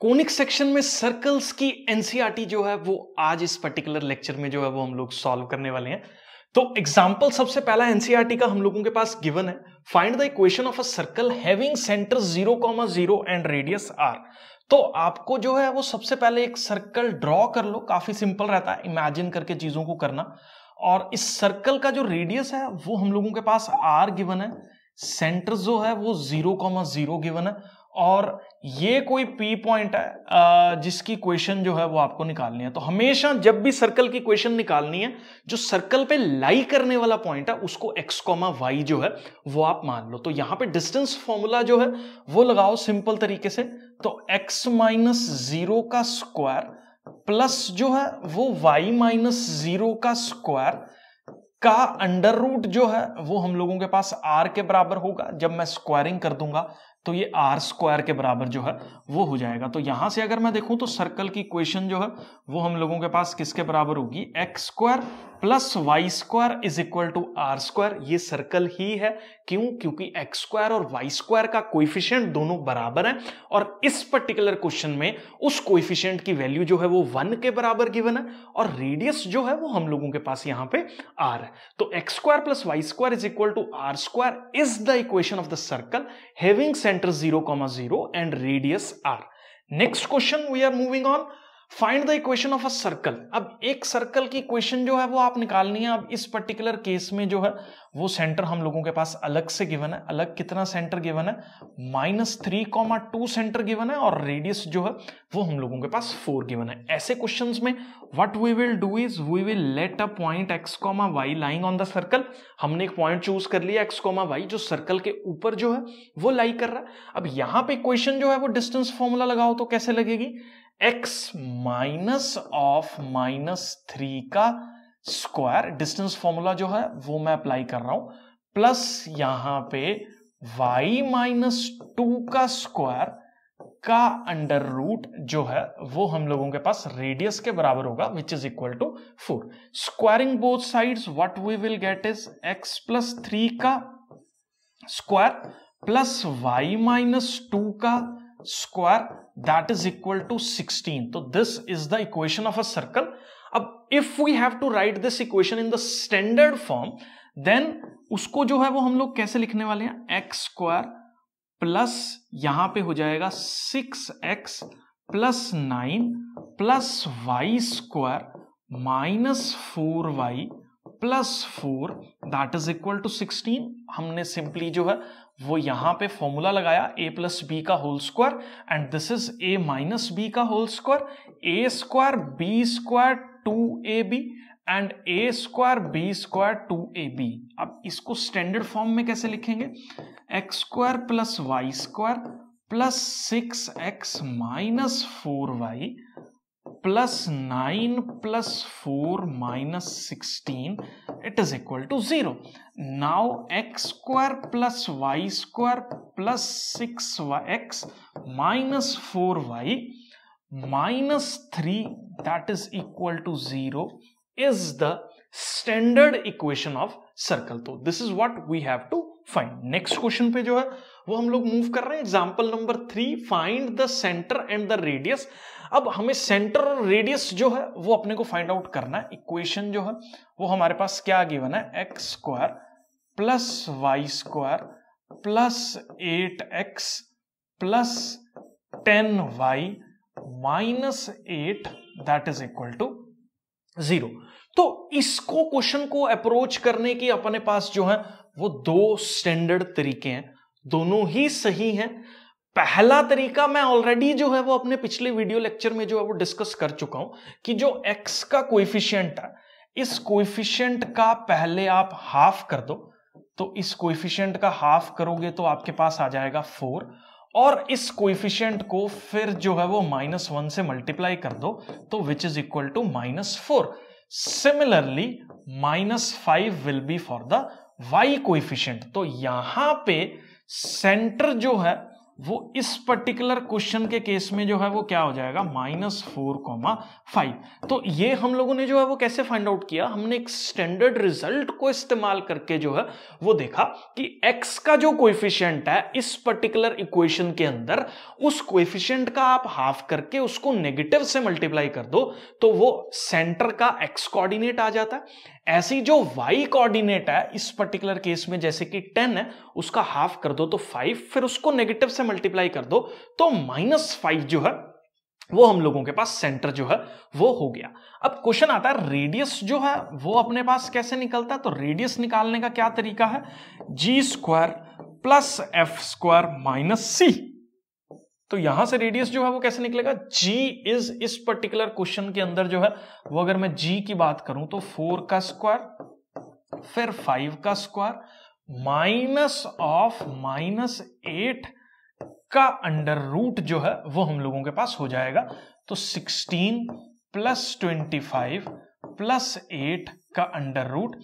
Conic section में circles की NCERT जो है वो आज इस पर्टिकुलर लेक्चर में जो है वो हम लोग सॉल्व करने वाले हैं तो एग्जाम्पल सबसे पहला एनसीईआरटी का हम लोगों के पास गिवन है find the equation of a circle having centre 0.0 and radius R तो आपको जो है वो सबसे पहले एक सर्कल ड्रॉ कर लो काफी सिंपल रहता है इमेजिन करके चीजों को करना और इस सर्कल का जो रेडियस है वो हम लोगों के पास आर गिवन है सेंटर जो है वो जीरो कॉमा जीरो गिवन है और ये कोई पी पॉइंट है जिसकी क्वेश्चन जो है वो आपको निकालनी है तो हमेशा जब भी सर्कल की क्वेश्चन निकालनी है जो सर्कल पे लाई करने वाला पॉइंट है उसको एक्स कॉमा वाई जो है वो आप मान लो तो यहां पे डिस्टेंस फॉर्मूला जो है वो लगाओ सिंपल तरीके से तो एक्स माइनस जीरो का स्क्वायर प्लस जो है वो वाई माइनस जीरो का स्क्वायर का अंडर रूट जो है वो हम लोगों के पास आर के बराबर होगा जब मैं स्क्वायरिंग कर दूंगा तो ये आर स्क्वायर के बराबर जो है वो हो जाएगा तो यहां से अगर मैं देखूं तो सर्कल की क्वेश्चन जो है वो हम लोगों के पास किसके बराबर होगी X square plus Y square is equal to R square ये सर्कल ही है क्यों क्योंकि एक्स स्क्वायर और वाई स्क्वायर का कोइफिशियंट दोनों बराबर है और इस पर्टिकुलर क्वेश्चन में उस कोइफिशियंट की वैल्यू जो है वो वन के बराबर गिवन है और रेडियस जो है वो हम लोगों के पास यहां पे आर है तो x square plus Y square is equal to R square is the equation of the circle having centre zero comma zero and radius R next question we are moving on find the equation of a circle अब एक circle की equation जो है वो आप निकालनी है अब इस पर्टिकुलर केस में जो है वो सेंटर हम लोगों के पास अलग से गिवन है अलग कितना सेंटर गिवन है minus three comma two centre given है और रेडियस जो है वो हम लोगों के पास फोर गिवन है ऐसे क्वेश्चन में what we will do is we will let a point X comma Y lying on the circle हमने एक पॉइंट चूज कर लिया एक्स कॉमा वाई जो सर्कल के ऊपर जो है वो लाई कर रहा है अब यहां पे क्वेश्चन जो है वो डिस्टेंस फॉर्मूला लगाओ तो कैसे लगेगी X minus of minus three का स्क्वायर डिस्टेंस फॉर्मूला जो है वो मैं अप्लाई कर रहा हूं प्लस यहां पे y माइनस टू का स्क्वायर का अंडर रूट जो है वो हम लोगों के पास रेडियस के बराबर होगा which is equal to four squaring both sides what we will get is x plus three का square plus y minus two का square that is equal to sixteen तो this is the equation of a circle अब if we have to write this equation in the standard form then उसको जो है वो हम लोग कैसे लिखने वाले हैं एक्स स्क्वायर प्लस यहां पे हो जाएगा six X plus nine plus Y square minus four Y plus four that is equal to sixteen हमने सिंपली जो है वो यहां पे फॉर्मूला लगाया ए प्लस बी का whole square and this is A minus B का whole square A square B square two A B and A square B square two A B अब इसको स्टैंडर्ड फॉर्म में कैसे लिखेंगे X square plus Y square plus six X minus four Y plus 9 plus 4 minus 16 it is equal to 0. Now x square plus y square plus 6x minus 4y minus 3 that is equal to 0 is the standard equation of circle. So this is what we have to find next question पे जो है वो हम लोग move कर रहे हैं example number three find the centre and the radius अब हमें सेंटर और रेडियस जो है वो अपने को फाइंड आउट करना है इक्वेशन जो है वो हमारे पास क्या गिवन है X square plus Y square plus eight X plus ten Y minus eight that is equal to zero तो इसको क्वेश्चन को अप्रोच करने की अपने पास जो है वो दो स्टैंडर्ड तरीके हैं दोनों ही सही हैं पहला तरीका मैं ऑलरेडी जो है वो अपने पिछले वीडियो लेक्चर में जो है वो डिस्कस कर चुका हूं कि जो एक्स का कोइफिशियंट है इस कोइफिशियंट का पहले आप हाफ कर दो तो इस कोइफिशियंट का हाफ करोगे तो आपके पास आ जाएगा फोर और इस कोइफिशियंट को फिर जो है वो माइनस वन से मल्टीप्लाई कर दो तो which is equal to minus four similarly minus five will be for the Y coefficient तो यहां पे सेंटर जो है वो इस पर्टिकुलर क्वेश्चन के केस में जो है वो क्या हो जाएगा माइनस फोर कॉमा फाइव तो ये हम लोगों ने जो है वो कैसे फाइंड आउट किया हमने एक स्टैंडर्ड रिजल्ट को इस्तेमाल करके जो है वो देखा कि एक्स का जो कोएफिशिएंट है इस पर्टिकुलर इक्वेशन के अंदर उस कोएफिशिएंट का आप हाफ करके उसको नेगेटिव से मल्टीप्लाई कर दो तो वो सेंटर का एक्स कोऑर्डिनेट आ जाता है ऐसी जो y कोऑर्डिनेट है इस पर्टिकुलर केस में जैसे कि 10 है उसका हाफ कर दो तो 5 फिर उसको नेगेटिव से मल्टीप्लाई कर दो तो माइनस फाइव जो है वो हम लोगों के पास सेंटर जो है वो हो गया अब क्वेश्चन आता है रेडियस जो है वो अपने पास कैसे निकलता है तो रेडियस निकालने का क्या तरीका है g square plus f square minus c तो यहां से रेडियस जो है वो कैसे निकलेगा g इज इस पर्टिकुलर क्वेश्चन के अंदर जो है वो अगर मैं g की बात करूं तो फोर का स्क्वायर फिर फाइव का square minus of minus eight का अंडर रूट जो है वो हम लोगों के पास हो जाएगा तो sixteen plus twenty five plus eight का under root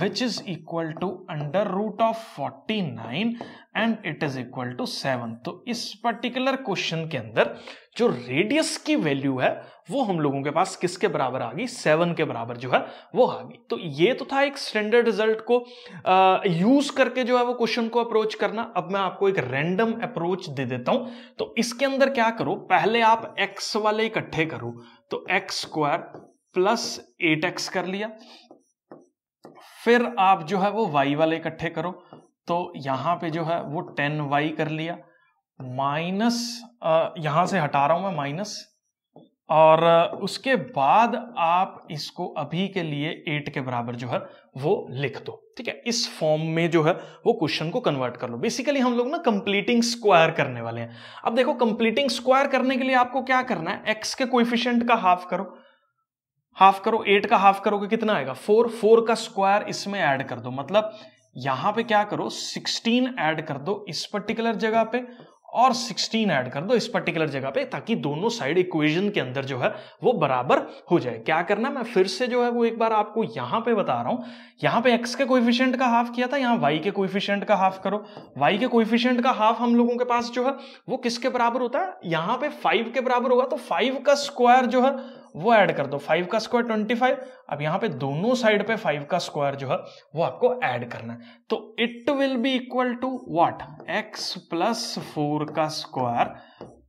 which is equal to under root of 49 and it is equal to 7 तो इस पर्टिकुलर क्वेश्चन के अंदर जो रेडियस की वैल्यू है वो हम लोगों के पास किसके बराबर आ गई सेवन के बराबर जो है वो आ गई तो ये तो था एक स्टैंडर्ड रिजल्ट को यूज करके जो है वो क्वेश्चन को अप्रोच करना अब मैं आपको एक रैंडम अप्रोच दे देता हूं तो इसके अंदर क्या करो पहले आप एक्स वाले इकट्ठे करो तो x square plus eight x कर लिया फिर आप जो है वो वाई वाले इकट्ठे करो तो यहाँ पे जो है वो टेन वाई कर लिया माइनस यहाँ से हटा रहा हूँ मैं माइनस और उसके बाद आप इसको अभी के लिए एट के बराबर जो है वो लिख दो ठीक है इस फॉर्म में जो है वो क्वेश्चन को कन्वर्ट कर लो बेसिकली हम लोग ना कंप्लीटिंग स्क्वायर करने वाले हैं अब देखो कंप्लीटिंग स्क्वायर करने के लिए आपको क्या करना है एक्स के कोइफिशियंट का हाफ करो हाफ करो एट का हाफ करोगे कितना आएगा फोर फोर का स्क्वायर इसमें ऐड कर दो मतलब यहां पे क्या करो सिक्सटीन ऐड कर दो इस पर्टिकुलर जगह पे और सिक्सटीन ऐड कर दो इस पर्टिकुलर जगह पे ताकि दोनों साइड इक्वेशन के अंदर जो है वो बराबर हो जाए क्या करना मैं फिर से जो है वो एक बार आपको यहां पे बता रहा हूं यहां पे एक्स के कोइफिशियंट का हाफ किया था यहां वाई के कोइफिशियंट का हाफ करो वाई के कोइफिशियंट का हाफ हम लोगों के पास जो है वो किसके बराबर होता है यहां पे फाइव के बराबर होगा तो फाइव का स्क्वायर जो है वो ऐड कर दो फाइव का स्क्वायर ट्वेंटी फाइव अब यहाँ पे दोनों साइड पे फाइव का स्क्वायर जो है वो आपको ऐड करना है तो it will be equal to what x plus four का square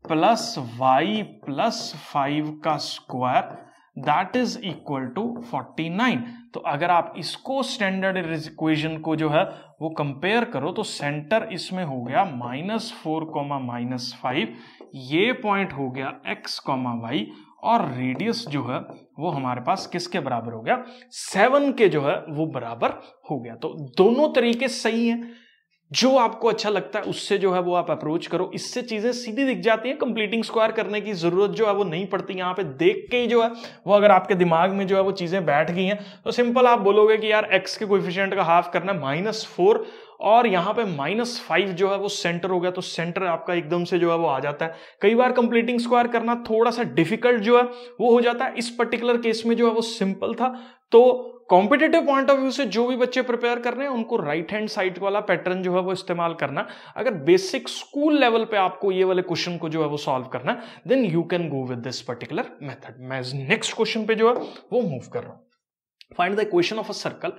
plus y plus five का square that is equal to 49 तो अगर आप इसको स्टैंडर्ड इक्वेशन को जो है वो कंपेयर करो तो सेंटर इसमें हो गया minus four comma minus five ये पॉइंट हो गया एक्स कॉमा वाई और रेडियस जो है वो हमारे पास किसके बराबर हो गया सेवन के जो है वो बराबर हो गया तो दोनों तरीके सही हैं जो आपको अच्छा लगता है उससे जो है वो आप अप्रोच करो इससे चीजें सीधी दिख जाती हैं कंप्लीटिंग स्क्वायर करने की जरूरत जो है वो नहीं पड़ती यहाँ पे देख के ही जो है वो अगर आपके दिमाग में जो है वो चीजें बैठ गई हैं तो सिंपल आप बोलोगे कि यार एक्स के कोफिशियंट का हाफ करना है माइनस फोर और यहाँ पे माइनस फाइव जो है वो सेंटर हो गया तो सेंटर आपका एकदम से जो है वो आ जाता है कई बार कंप्लीटिंग स्क्वायर करना थोड़ा सा डिफिकल्ट जो है वो हो जाता है इस पर्टिकुलर केस में जो है वो सिंपल था तो कॉम्पिटेटिव पॉइंट ऑफ व्यू से जो भी बच्चे प्रिपेयर कर रहे हैं उनको राइट हैंड साइड वाला पैटर्न जो है वो इस्तेमाल करना अगर बेसिक स्कूल लेवल पे आपको ये वाले क्वेश्चन को जो है वो सॉल्व करना then you can go with this particular method मैं नेक्स्ट क्वेश्चन पे जो है वो मूव कर रहा हूं find the question of a circle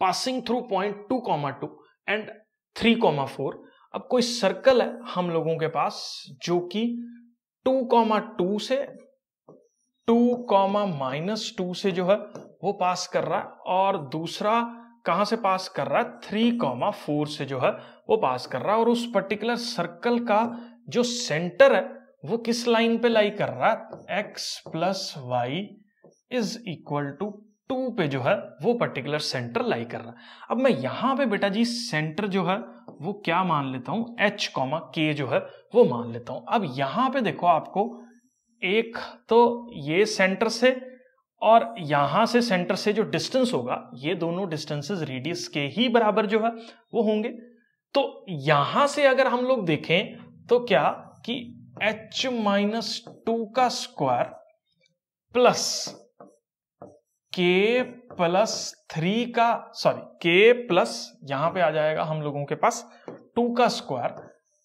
passing through point two comma two and three comma four अब कोई सर्कल है हम लोगों के पास जो कि टू कॉमा टू से टू कॉमा माइनस टू से जो है वो पास कर रहा है और दूसरा कहां से पास कर रहा है थ्री कॉमा फोर से जो है वो पास कर रहा है और उस पर्टिकुलर सर्कल का जो सेंटर है वो किस लाइन पे लाई कर रहा है x plus y is equal to two पे जो है वो पर्टिकुलर सेंटर लाई कर रहा है अब मैं यहां पे बेटा जी सेंटर जो है वो क्या मान लेता हूं एच कॉमा के जो है वो मान लेता हूं अब यहां पे देखो आपको एक तो ये सेंटर से और यहां से सेंटर से जो डिस्टेंस होगा ये दोनों डिस्टेंसेस रेडियस के ही बराबर जो है वो होंगे तो यहां से अगर हम लोग देखें तो क्या कि एच माइनस टू का square plus k plus three का सॉरी के प्लस यहां पे आ जाएगा हम लोगों के पास टू का स्क्वायर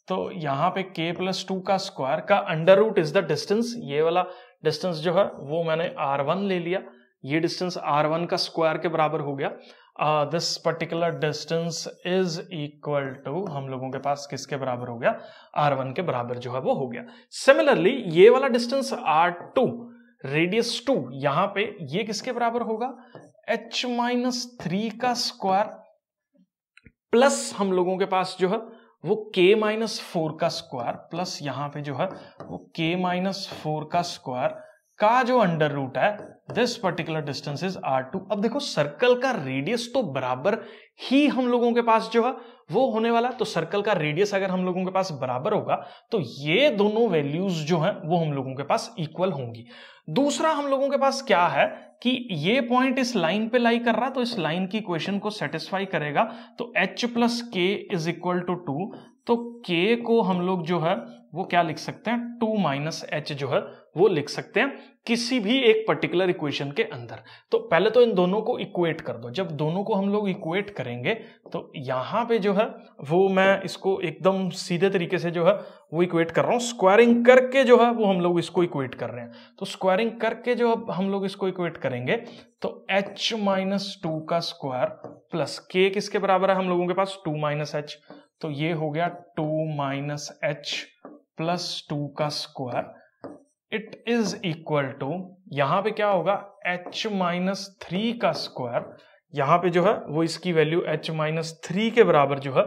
तो यहाँ पे के प्लस टू का स्क्वायर का under root is the distance ये वाला डिस्टेंस जो है वो मैंने आर वन ले लिया ये डिस्टेंस आर वन का स्क्वायर के बराबर हो गया this particular distance is equal to हम लोगों के पास किसके बराबर हो गया आर वन के बराबर जो है वो हो गया सिमिलरली ये वाला distance r two radius two यहां पे ये किसके बराबर होगा एच माइनस थ्री का स्क्वायर प्लस हम लोगों के पास जो है वो k माइनस फोर का स्क्वायर प्लस यहां पे जो है वो k माइनस फोर का स्क्वायर का जो अंडर रूट है this particular distance is r two अब देखो सर्कल का रेडियस तो बराबर ही हम लोगों के पास जो है वो होने वाला तो सर्कल का रेडियस अगर हम लोगों के पास बराबर होगा तो ये दोनों वैल्यूज जो हैं वो हम लोगों के पास इक्वल होंगी दूसरा हम लोगों के पास क्या है कि ये पॉइंट इस लाइन पे लाई कर रहा तो इस लाइन की क्वेश्चन को सेटिस्फाई करेगा तो h plus k is equal to two two के को हम लोग जो है वो क्या लिख सकते हैं टू माइनस एच जो है वो लिख सकते हैं किसी भी एक पर्टिकुलर इक्वेशन के अंदर तो पहले तो इन दोनों को इक्वेट कर दो जब दोनों को हम लोग इक्वेट करेंगे तो यहां पे जो है वो मैं इसको एकदम सीधे तरीके से जो है वो इक्वेट कर रहा हूं स्क्वायरिंग करके जो है वो हम लोग इसको इक्वेट कर रहे हैं तो स्क्वायरिंग करके जो अब हम लोग इसको इक्वेट करेंगे तो एच माइनस टू का स्क्वायर प्लस के किसके बराबर है हम लोगों के पास टू माइनस एच तो ये हो गया two minus h plus two का square it is equal to यहां पे क्या होगा एच माइनस थ्री का स्क्वायर यहां पे जो है वो इसकी वैल्यू एच माइनस थ्री के बराबर जो है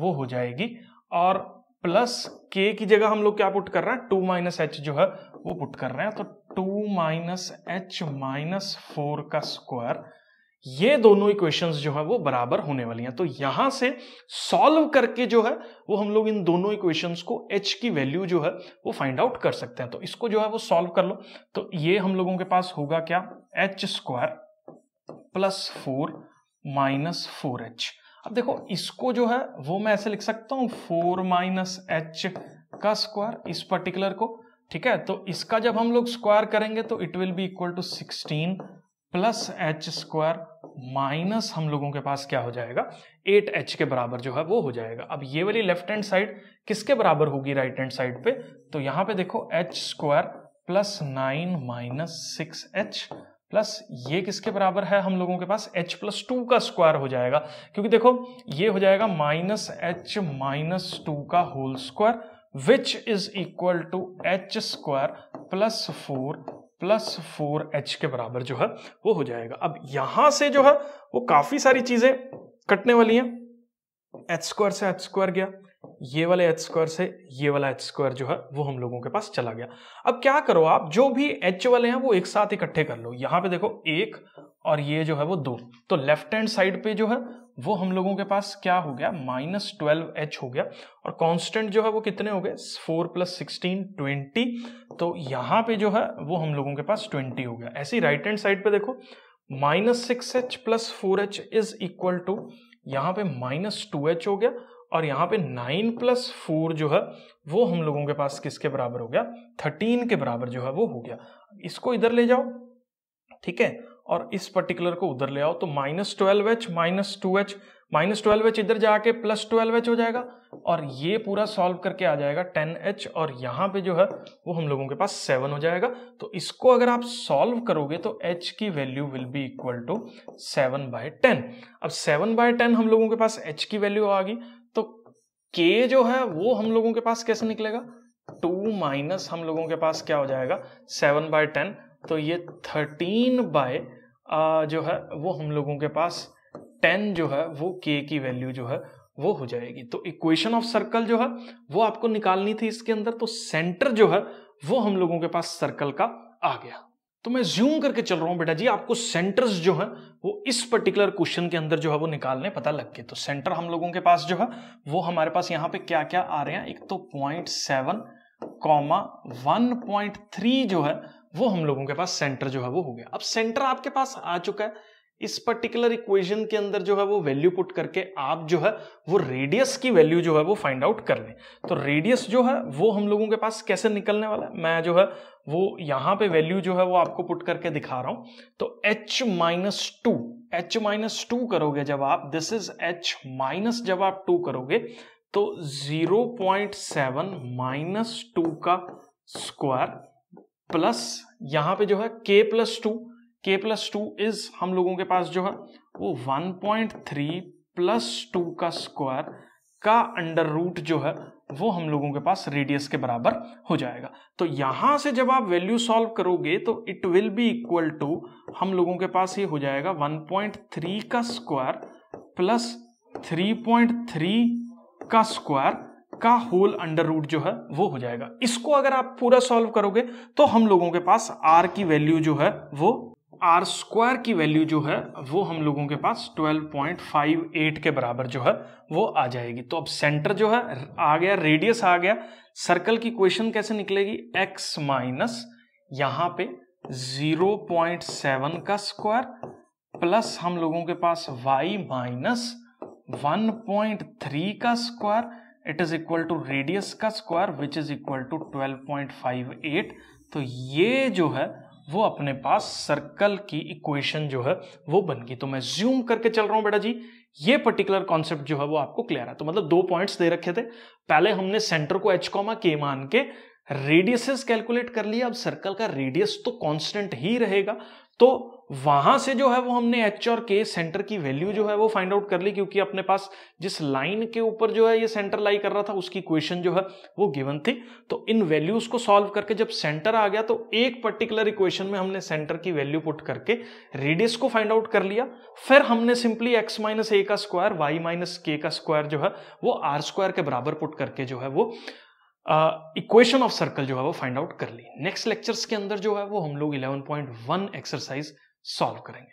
वो हो जाएगी और प्लस के की जगह हम लोग क्या पुट कर रहे हैं टू माइनस एच जो है वो पुट कर रहे हैं तो two minus h minus four का स्क्वायर ये दोनों इक्वेशंस जो है वो बराबर होने वाली हैं तो यहां से सॉल्व करके जो है वो हम लोग इन दोनों इक्वेशंस को h की वैल्यू जो है वो फाइंड आउट कर सकते हैं तो इसको जो है वो सॉल्व कर लो तो ये हम लोगों के पास होगा क्या h square plus four minus four h अब देखो इसको जो है वो मैं ऐसे लिख सकता हूं फोर माइनस एच का स्क्वायर इस पर्टिकुलर को ठीक है तो इसका जब हम लोग स्क्वायर करेंगे तो it will be equal to sixteen plus h square minus हम लोगों के पास क्या हो जाएगा एट एच के बराबर जो है वो हो जाएगा अब ये वाली लेफ्ट हैंड साइड किसके बराबर होगी राइट हैंड साइड पे तो यहां पे देखो h square plus nine minus six h plus ये किसके बराबर है हम लोगों के पास h प्लस टू का स्क्वायर हो जाएगा क्योंकि देखो ये हो जाएगा माइनस एच माइनस टू का whole square which is equal to h square plus four plus four h के बराबर जो है वो हो जाएगा अब यहां से जो है वो काफी सारी चीजें कटने वाली हैं एच स्क्वायर से एच स्क्वायर गया ये वाले एच स्क्वायर से ये वाला एच स्क्वायर जो है वो हम लोगों के पास चला गया अब क्या करो आप जो भी एच वाले हैं वो एक साथ इकट्ठे कर लो यहाँ पे देखो एक और ये जो है वो दो तो लेफ्ट हैंड साइड पे जो है वो हम लोगों के पास क्या हो गया माइनस ट्वेल्व एच हो गया और कांस्टेंट जो है वो कितने हो गए फोर प्लस सिक्सटीन ट्वेंटी तो यहाँ पे जो है वो हम लोगों के पास ट्वेंटी हो गया ऐसे राइट हैंड साइड पे देखो minus six h plus four h is equal to यहाँ पे माइनस टू एच हो गया और यहाँ पे नाइन प्लस फोर जो है वो हम लोगों के पास किसके बराबर हो गया थर्टीन के बराबर जो है वो हो गया इसको इधर ले जाओ ठीक है और इस पर्टिकुलर को उधर ले आओ तो minus twelve h minus two h minus twelve h इधर जाके प्लस ट्वेल्व एच हो जाएगा और ये पूरा सॉल्व करके आ जाएगा टेन एच और यहाँ पे जो है वो हम लोगों के पास सेवन हो जाएगा तो इसको अगर आप सॉल्व करोगे तो एच की value will be equal to seven by ten अब सेवन बाय टेन हम लोगों के पास एच की वैल्यू आ गई के जो है वो हम लोगों के पास कैसे निकलेगा टू माइनस हम लोगों के पास क्या हो जाएगा सेवन बाय टेन तो ये थर्टीन बाय जो है वो हम लोगों के पास टेन जो है वो के की वैल्यू जो है वो हो जाएगी तो इक्वेशन ऑफ सर्कल जो है वो आपको निकालनी थी इसके अंदर तो सेंटर जो है वो हम लोगों के पास सर्कल का आ गया तो मैं ज्यूम करके चल रहा हूं बेटा जी आपको सेंटर्स जो है वो इस पर्टिकुलर क्वेश्चन के अंदर जो है वो निकालने पता लग गए तो सेंटर हम लोगों के पास जो है वो हमारे पास यहाँ पे क्या क्या आ रहे हैं एक तो point seven comma one point three जो है वो हम लोगों के पास सेंटर जो है वो हो गया अब सेंटर आपके पास आ चुका है इस पर्टिकुलर इक्वेशन के अंदर जो है वो वैल्यू पुट करके आप जो है वो रेडियस की वैल्यू जो है वो फाइंड आउट कर लें तो रेडियस जो है वो हम लोगों के पास कैसे निकलने वाला है मैं जो है वो यहाँ पे वैल्यू जो है वो आपको पुट करके दिखा रहा हूँ तो h minus two h minus two करोगे जब आप दिस इज एच माइनस जब आप टू करोगे तो zero point seven minus two का स्क्वायर प्लस यहाँ पे जो है k plus two k plus two is हम लोगों के पास जो है वो one point three plus two का स्क्वायर का अंडर रूट जो है वो हम लोगों के पास रेडियस के बराबर हो जाएगा तो यहां से जब आप वैल्यू सॉल्व करोगे तो it will be equal to हम लोगों के पास ये हो जाएगा 1.3 का स्क्वायर प्लस 3.3 का स्क्वायर का होल अंडर रूट जो है वो हो जाएगा इसको अगर आप पूरा सॉल्व करोगे तो हम लोगों के पास आर की वैल्यू जो है वो आर स्क्वायर की वैल्यू जो है वो हम लोगों के पास 12.58 के बराबर जो है वो आ जाएगी तो अब सेंटर जो है आ गया रेडियस आ गया सर्कल की क्वेश्चन कैसे निकलेगी x माइनस यहाँ पे 0.7 का स्क्वायर प्लस हम लोगों के पास y माइनस 1.3 का square it is equal to radius का square which is equal to 12.58 तो ये जो है वो अपने पास सर्कल की इक्वेशन जो है वो बन गई तो मैं ज्यूम करके चल रहा हूं बेटा जी ये पर्टिकुलर कॉन्सेप्ट जो है वो आपको क्लियर है तो मतलब दो पॉइंट्स दे रखे थे पहले हमने सेंटर को एच कॉमा के मान के रेडियस कैलकुलेट कर लिया अब सर्कल का रेडियस तो कॉन्स्टेंट ही रहेगा तो वहां से जो है वो हमने एच और के सेंटर की वैल्यू जो है वो फाइंड आउट कर ली क्योंकि अपने पास जिस लाइन के ऊपर जो है ये सेंटर लाई कर रहा था उसकी क्वेश्चन जो है वो गिवन थी तो इन वैल्यूज को सॉल्व करके जब सेंटर आ गया तो एक पर्टिकुलर इक्वेशन में हमने सेंटर की वैल्यू पुट करके रेडियस को फाइंड आउट कर लिया फिर हमने सिंपली एक्स माइनस ए का स्क्वायर वाई माइनस के का स्क्वायर जो है वो आर स्क्वायर के बराबर पुट करके जो है वो इक्वेशन ऑफ सर्कल जो है वो फाइंड आउट कर ली नेक्स्ट लेक्चर्स के अंदर जो है वो हम लोग इलेवन एक्सरसाइज सॉल्व करेंगे